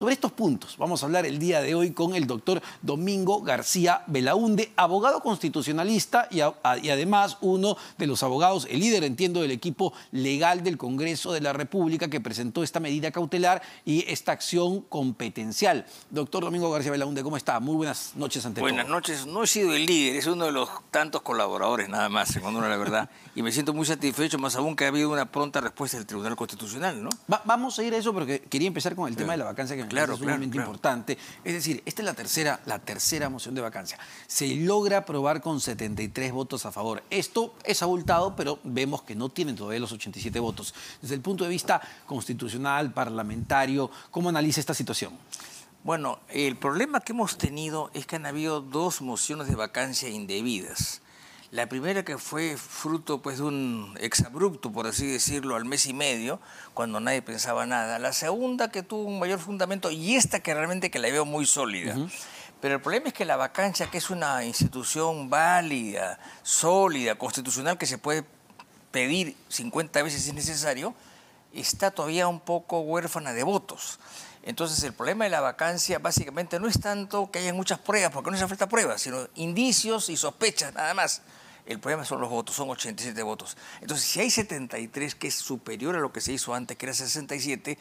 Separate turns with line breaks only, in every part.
Sobre estos puntos vamos a hablar el día de hoy con el doctor Domingo García Belaúnde, abogado constitucionalista y, además uno de los abogados, el líder, entiendo, del equipo legal del Congreso de la República que presentó esta medida cautelar y esta acción competencial. Doctor Domingo García Belaúnde, ¿cómo está? Muy buenas noches ante Buenas
noches. No he sido el líder, es uno de los tantos colaboradores nada más, en honor la verdad. y me siento muy satisfecho, más aún que ha habido
una pronta respuesta del Tribunal Constitucional, ¿no? vamos a ir a eso porque quería empezar con el tema de la vacancia que claro, es importante. Es decir, esta es la tercera, la tercera moción de vacancia. Se logra aprobar con 73 votos a favor. Esto es abultado, pero vemos que no tienen todavía los 87 votos. Desde el punto de vista constitucional, parlamentario, ¿cómo analiza esta situación?
Bueno, el problema que hemos tenido es que han habido dos mociones de vacancia indebidas. La primera que fue fruto pues, de un exabrupto, por así decirlo, al mes y medio, cuando nadie pensaba nada. La segunda que tuvo un mayor fundamento y esta que realmente que la veo muy sólida. Pero el problema es que la vacancia, que es una institución válida, sólida, constitucional, que se puede pedir 50 veces si es necesario, está todavía un poco huérfana de votos. Entonces el problema de la vacancia básicamente no es tanto que haya muchas pruebas, porque no hace falta pruebas, sino indicios y sospechas nada más. El problema son los votos, son 87 votos. Entonces, si hay 73, que es superior a lo que se hizo antes, que era 67,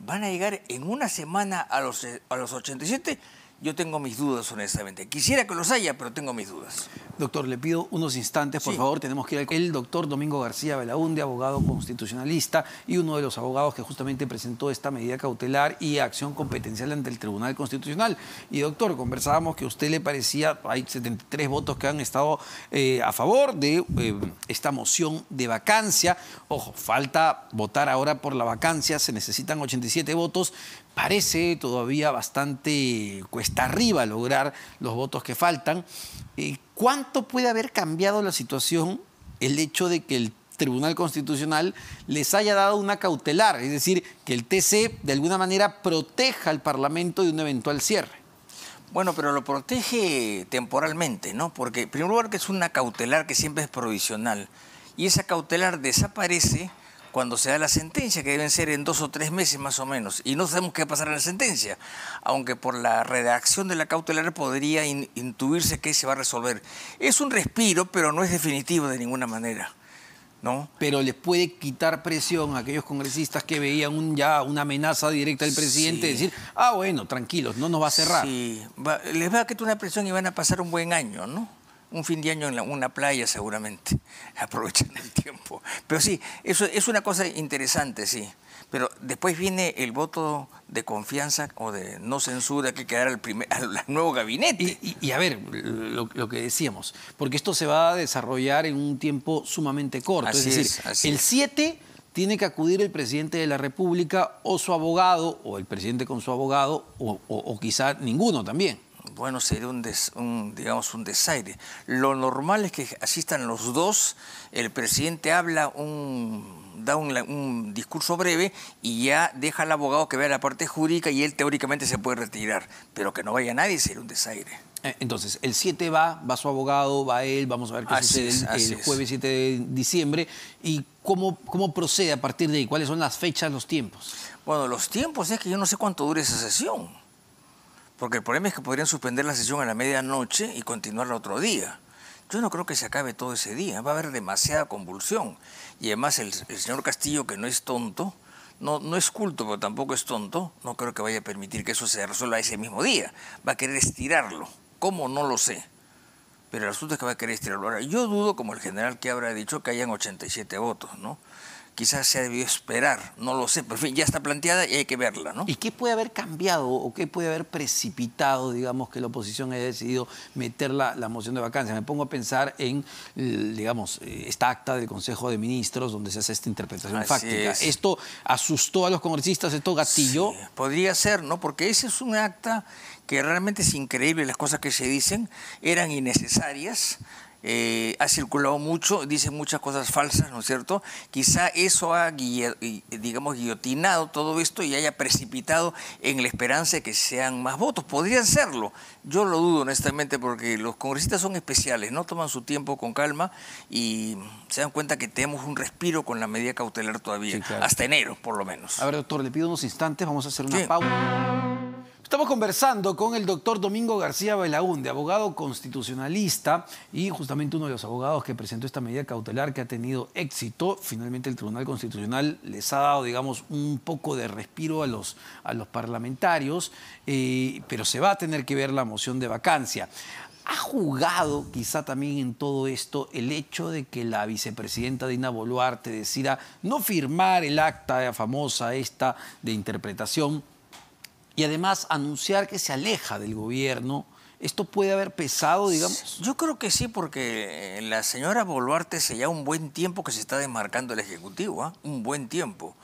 van a llegar en una semana a los, a los 87 yo tengo mis dudas, honestamente. Quisiera que los haya, pero tengo mis dudas.
Doctor, le pido unos instantes, por favor. Tenemos que ir al el doctor Domingo García Belaunde, abogado constitucionalista y uno de los abogados que justamente presentó esta medida cautelar y acción competencial ante el Tribunal Constitucional. Y doctor, conversábamos que a usted le parecía, hay 73 votos que han estado eh, a favor de eh, esta moción de vacancia. Ojo, falta votar ahora por la vacancia, se necesitan 87 votos. Parece todavía bastante cuestionable Está arriba lograr los votos que faltan. Eh, ¿Cuánto puede haber cambiado la situación el hecho de que el Tribunal Constitucional les haya dado una cautelar, es decir, que el TC de alguna manera proteja al Parlamento de un eventual cierre. Bueno, pero lo protege temporalmente, ¿no?
Porque en primer lugar que es una cautelar que siempre es provisional y esa cautelar desaparece cuando se da la sentencia, que deben ser en dos o tres meses más o menos, y no sabemos qué pasar en la sentencia, aunque por la redacción de la cautelar podría intuirse que se va a resolver.
Es un respiro, pero no es definitivo de ninguna manera. ¿No? Pero les puede quitar presión a aquellos congresistas que veían un, ya una amenaza directa del presidente, decir, ah, bueno, tranquilos, no nos va a cerrar. Sí, les va a quitar una presión y van a pasar un buen año, ¿no?
un fin de año en una playa seguramente, aprovechando el tiempo. Pero sí, eso es una cosa interesante, sí. Pero después viene el voto de confianza o
de no censura que quedará al, primer, nuevo gabinete. Y, a ver, lo, que decíamos, porque esto se va a desarrollar en un tiempo sumamente corto. es decir, el 7 tiene que acudir el presidente de la República o su abogado, o el presidente con su abogado, o, o, o quizá ninguno también bueno, sería un, digamos, un desaire.
Lo normal es que asistan los dos, el presidente habla un, da un, discurso breve y ya deja al abogado que vea la parte jurídica y él teóricamente se puede retirar, pero que no vaya nadie sería un desaire.
Eh, entonces, el 7 va, va su abogado, va él, vamos a ver qué sucede el, jueves 7 de diciembre y cómo, cómo procede a partir de ahí, cuáles son las fechas, los tiempos. Bueno, los tiempos es que yo no sé cuánto dure esa sesión
porque el problema es que podrían suspender la sesión a la medianoche y continuarla otro día. Yo no creo que se acabe todo ese día, va a haber demasiada convulsión. Y además el, señor Castillo, que no es tonto, no, no es culto, pero tampoco es tonto, no creo que vaya a permitir que eso se resuelva ese mismo día. Va a querer estirarlo. ¿Cómo? No lo sé. Pero el asunto es que va a querer estirarlo. Ahora, yo dudo, como el general que habrá dicho, que hayan 87 votos, ¿no? quizás se ha debió esperar, no lo sé, pero en fin, ya está planteada y hay que verla,
¿no? ¿Y qué puede haber cambiado o qué puede haber precipitado, digamos, que la oposición haya decidido meter la, moción de vacancia? Me pongo a pensar en, digamos, eh, esta acta del Consejo de Ministros donde se hace esta interpretación fáctica. ¿Esto asustó a los congresistas, esto gatillo? podría ser, ¿no? Porque
ese es un acta que realmente es increíble, las cosas que se dicen eran innecesarias. Eh, ha circulado mucho, dice muchas cosas falsas, ¿no es cierto? Quizá eso ha, digamos, guillotinado todo esto y haya precipitado en la esperanza de que sean más votos. Podrían serlo, yo lo dudo honestamente porque los congresistas son especiales, no toman su tiempo con calma y se dan cuenta que tenemos un respiro con la medida cautelar todavía, hasta enero por lo menos. A ver,
doctor, le pido unos instantes, vamos a hacer una pausa. Estamos conversando con el doctor Domingo García de abogado constitucionalista y justamente uno de los abogados que presentó esta medida cautelar que ha tenido éxito. Finalmente el Tribunal Constitucional les ha dado, digamos, un poco de respiro a los, a los parlamentarios, eh, pero se va a tener que ver la moción de vacancia. ¿Ha jugado quizá también en todo esto el hecho de que la vicepresidenta Dina Boluarte decida no firmar el acta famosa esta de interpretación y además anunciar que se aleja del gobierno, ¿esto puede haber pesado, digamos? Yo creo que
sí, porque eh, la señora Boluarte se ya un buen tiempo que se está desmarcando el Ejecutivo, ¿ah? un buen tiempo.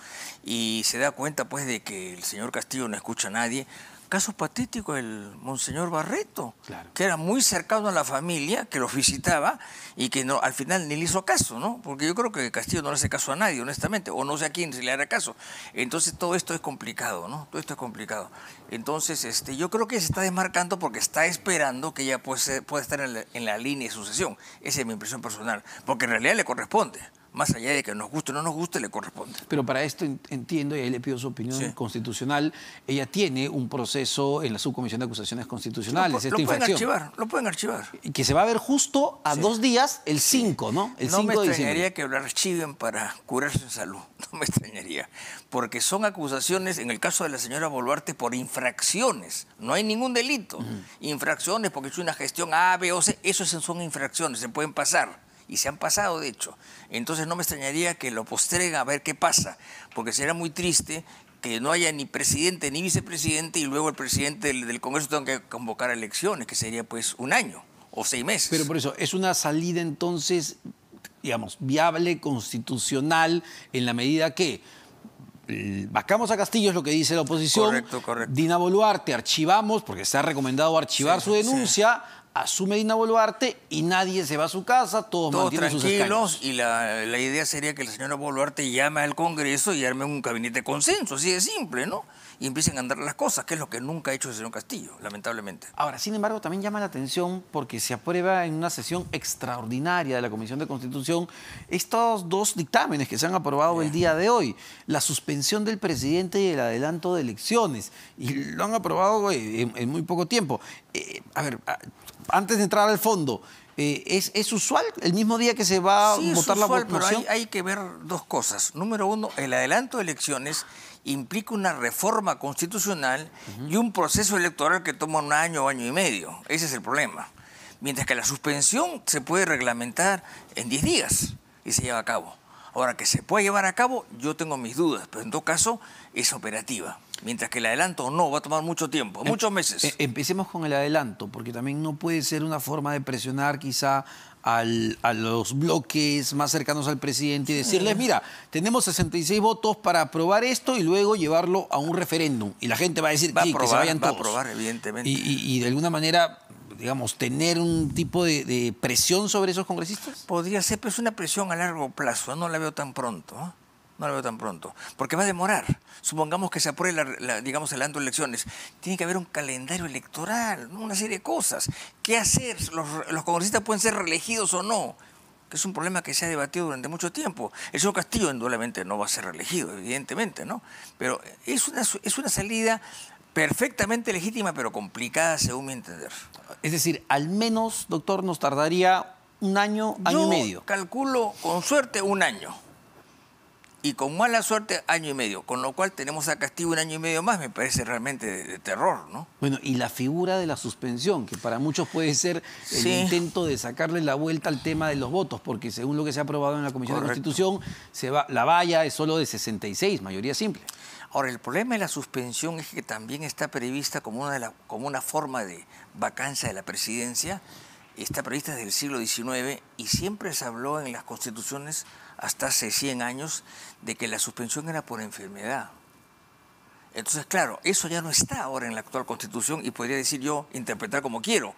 Y se da cuenta pues de que el señor Castillo no escucha a nadie Caso patético el monseñor Barreto, que era muy cercano a la familia, que los visitaba y que no, al final ni le hizo caso, ¿no? Porque yo creo que Castillo no le hace caso a nadie, honestamente, o no sé a quién se le hará caso. Entonces todo esto es complicado, ¿no? Todo esto es complicado. Entonces este, yo creo que se está desmarcando porque está esperando que ella pueda estar en la, en la línea de sucesión. Esa es mi impresión personal, porque en realidad le corresponde más allá de que nos guste o no nos guste, le
corresponde. Pero para esto entiendo, y ahí le pido su opinión constitucional, ella tiene un proceso en la Subcomisión de Acusaciones Constitucionales, lo, lo Pueden archivar,
lo pueden archivar.
Y que se va a ver justo a dos días, el 5, ¿no? El no me extrañaría
que lo archiven para curarse en salud, no me extrañaría, porque son acusaciones, en el caso de la señora Boluarte, por infracciones, no hay ningún delito. Infracciones porque es una gestión A, B o C, eso son infracciones, se pueden pasar y se han pasado, de hecho. Entonces no me extrañaría que lo postrega a ver qué pasa, porque será muy triste que no haya ni presidente ni vicepresidente y luego el presidente del, del Congreso tenga que convocar elecciones, que sería pues un año o seis meses. Pero por eso,
es una salida entonces, digamos, viable, constitucional, en la medida que vacamos a Castillo, es lo que dice la oposición. Correcto, Dina Boluarte, archivamos, porque se ha recomendado archivar su denuncia. Asume Dina Boluarte y nadie se va a su casa, todos, todos mantienen
sus Y la, la idea sería que la señora Boluarte llame al Congreso y arme un gabinete de consenso, así de simple, ¿no? y empiecen a andar las cosas, que es lo que nunca
ha hecho el señor Castillo, lamentablemente. Ahora, sin embargo, también llama la atención porque se aprueba en una sesión extraordinaria de la Comisión de Constitución estos dos dictámenes que se han aprobado el día de hoy, la suspensión del presidente y el adelanto de elecciones, y lo han aprobado eh, en, muy poco tiempo. Eh, a ver, antes de entrar al fondo, eh, ¿es, ¿es, usual el mismo día que se va a votar la votación? Pero
hay, que ver dos cosas. Número uno, el adelanto de elecciones implica una reforma constitucional y un proceso electoral que toma un año o año y medio. Ese es el problema. Mientras que la suspensión se puede reglamentar en 10 días y se lleva a cabo. Ahora, que se puede llevar a cabo, yo tengo mis dudas, pero en todo caso es operativa. Mientras que el adelanto no, va a tomar mucho tiempo, em, muchos meses. Eh,
empecemos con el adelanto, porque también no puede ser una forma de presionar quizá al, a los bloques más cercanos al presidente y decirles, mira, tenemos 66 votos para aprobar esto y luego llevarlo a un referéndum. Y la gente va a decir, que se vayan va a aprobar, evidentemente. Y, de alguna manera, digamos, tener un tipo de, presión sobre esos congresistas.
Podría ser, pero es una presión a largo plazo, no la veo tan pronto. No lo veo tan pronto, porque va a demorar. Supongamos que se apruebe, la, digamos, el ando de elecciones. Tiene que haber un calendario electoral, una serie de cosas. ¿Qué hacer? Los, congresistas pueden ser reelegidos o no, que es un problema que se ha debatido durante mucho tiempo. El señor Castillo, indudablemente, no va a ser reelegido, evidentemente, ¿no? Pero es una, es una salida perfectamente legítima, pero complicada, según mi entender. Es decir, al menos, doctor, nos tardaría
un año, año y medio.
Calculo con suerte un año y con mala suerte año y medio, con lo cual tenemos a Castillo un año y medio más, me parece realmente de, terror, ¿no?
Bueno, y la figura de la suspensión, que para muchos puede ser el intento de sacarle la vuelta al tema de los votos, porque según lo que se ha aprobado en la Comisión de Constitución, se va, la valla es solo de 66, mayoría simple. Ahora, el problema de la suspensión es que también está prevista
como una, como una forma de vacancia de la presidencia, está prevista desde el siglo XIX y siempre se habló en las constituciones hasta hace 100 años de que la suspensión era por enfermedad. Entonces, claro, eso ya no está ahora en la actual constitución y podría decir yo interpretar como quiero.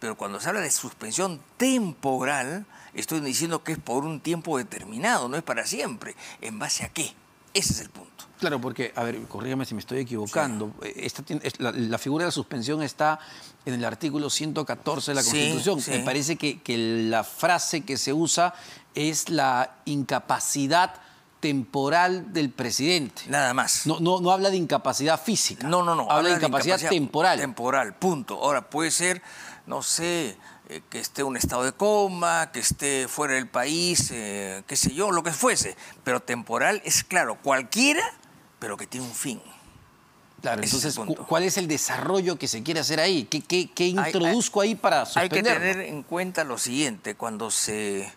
Pero cuando se habla de suspensión temporal, estoy diciendo que es por un tiempo determinado, no es para siempre. ¿En base
a qué? Ese es el punto. Claro, porque, a ver, corrígame si me estoy equivocando. Eh, la, figura de la suspensión está en el artículo 114 de la Constitución. Me parece que, la frase que se usa es la incapacidad temporal del presidente. Nada más. No, no, no habla de incapacidad física. No, no, no. Habla, de incapacidad temporal. Temporal, punto.
Ahora, puede ser, no sé, eh, que esté en un estado de coma, que esté fuera del país, eh, qué sé yo, lo que fuese. Pero temporal es claro, cualquiera, pero que tiene un fin. Claro, entonces,
¿cuál es el desarrollo que se quiere hacer ahí? ¿Qué, qué, introduzco ahí para suspender? Hay que tener en
cuenta lo siguiente, cuando se...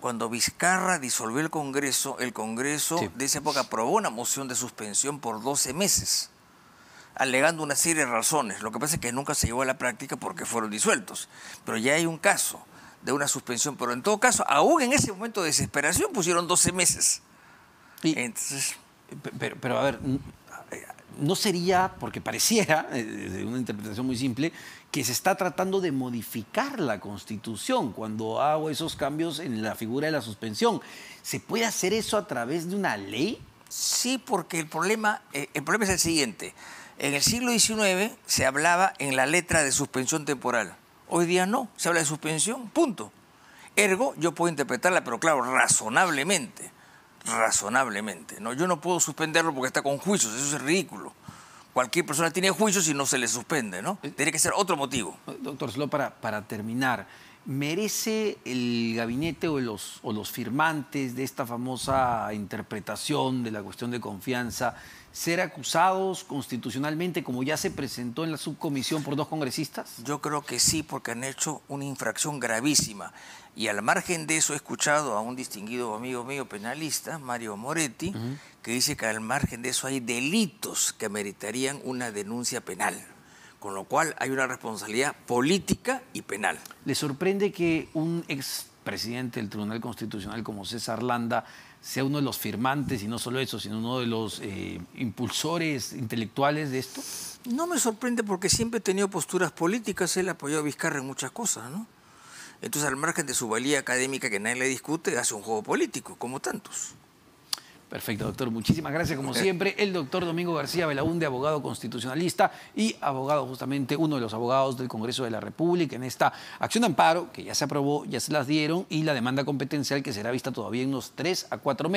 Cuando Vizcarra disolvió el Congreso, el Congreso de esa época aprobó una moción de suspensión por 12 meses alegando una serie de razones. Lo que pasa es que nunca se llevó a la práctica porque fueron disueltos. Pero ya hay un caso de una suspensión, pero en todo caso, aún en ese momento de desesperación pusieron 12 meses.
Entonces, pero, pero a ver, no sería, porque pareciera, eh, desde una interpretación muy simple, que se está tratando de modificar la constitución cuando hago esos cambios en la figura de la suspensión. ¿Se puede hacer eso a través de una ley? Sí, porque el problema, eh, el problema es el siguiente. En el siglo
XIX se hablaba en la letra de suspensión temporal. Hoy día no, se habla de suspensión, punto. Ergo, yo puedo interpretarla, pero claro, razonablemente, razonablemente. No, yo no puedo suspenderlo porque está con juicios, eso es ridículo. Cualquier persona tiene juicios y no se le suspende, ¿no? Eh, tiene que ser otro motivo.
Doctor, solo para, para terminar. ¿Merece el gabinete o los, o los firmantes de esta famosa interpretación de la cuestión de confianza ser acusados constitucionalmente como ya se presentó en la subcomisión por dos congresistas? Yo creo que sí, porque han hecho una infracción
gravísima. Y al margen de eso he escuchado a un distinguido amigo mío penalista, Mario Moretti, que dice que al margen de eso hay delitos que meritarían una denuncia penal con lo cual hay una responsabilidad política y penal.
¿Le sorprende que un expresidente del Tribunal Constitucional como César Landa sea uno de los firmantes, y no solo eso, sino uno de los eh, impulsores intelectuales de esto?
No me sorprende porque siempre ha tenido posturas políticas, él apoyó a Vizcarra en muchas cosas, ¿no? Entonces, al margen de su valía académica que nadie le discute, hace un juego político, como tantos.
Perfecto, doctor. Muchísimas gracias, como siempre. El doctor Domingo García Belaúnde, abogado constitucionalista y abogado, justamente uno de los abogados del Congreso de la República en esta acción de amparo que ya se aprobó, ya se las dieron y la demanda competencial que será vista todavía en unos tres a cuatro meses.